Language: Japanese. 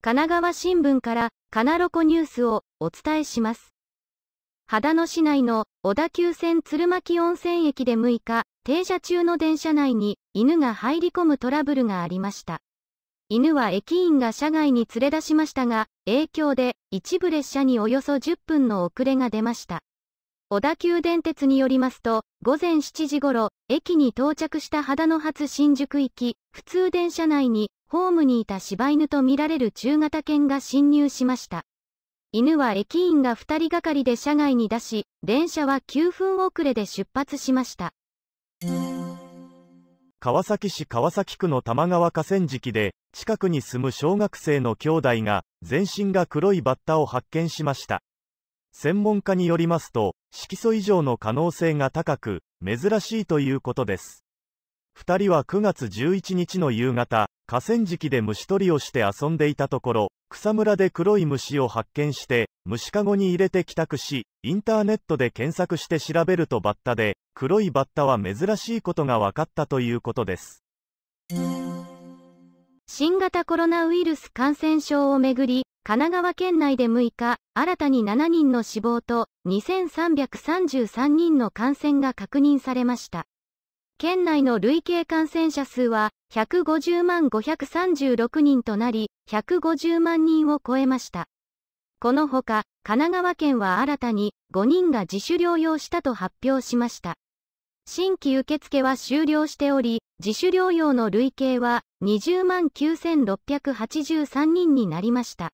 神奈川新聞からカナロコニュースをお伝えします。秦野市内の小田急線鶴巻温泉駅で6日、停車中の電車内に犬が入り込むトラブルがありました。犬は駅員が車外に連れ出しましたが、影響で一部列車におよそ10分の遅れが出ました。小田急電鉄によりますと、午前7時ごろ、駅に到着した秦野発新宿行き、普通電車内に、ホームにいた柴犬とみられる中型犬が侵入しました。犬は駅員が2人がかりで車外に出し、電車は9分遅れで出発しました。川崎市川崎区の玉川河川敷で、近くに住む小学生の兄弟が、全身が黒いバッタを発見しました。専門家によりますと色素異常の可能性が高く珍しいということです2人は9月11日の夕方河川敷で虫取りをして遊んでいたところ草むらで黒い虫を発見して虫かごに入れて帰宅しインターネットで検索して調べるとバッタで黒いバッタは珍しいことが分かったということです新型コロナウイルス感染症をめぐり、神奈川県内で6日、新たに7人の死亡と2333人の感染が確認されました。県内の累計感染者数は150万536人となり、150万人を超えました。このほか、神奈川県は新たに5人が自主療養したと発表しました。新規受付は終了しており、自主療養の累計は20万9683人になりました。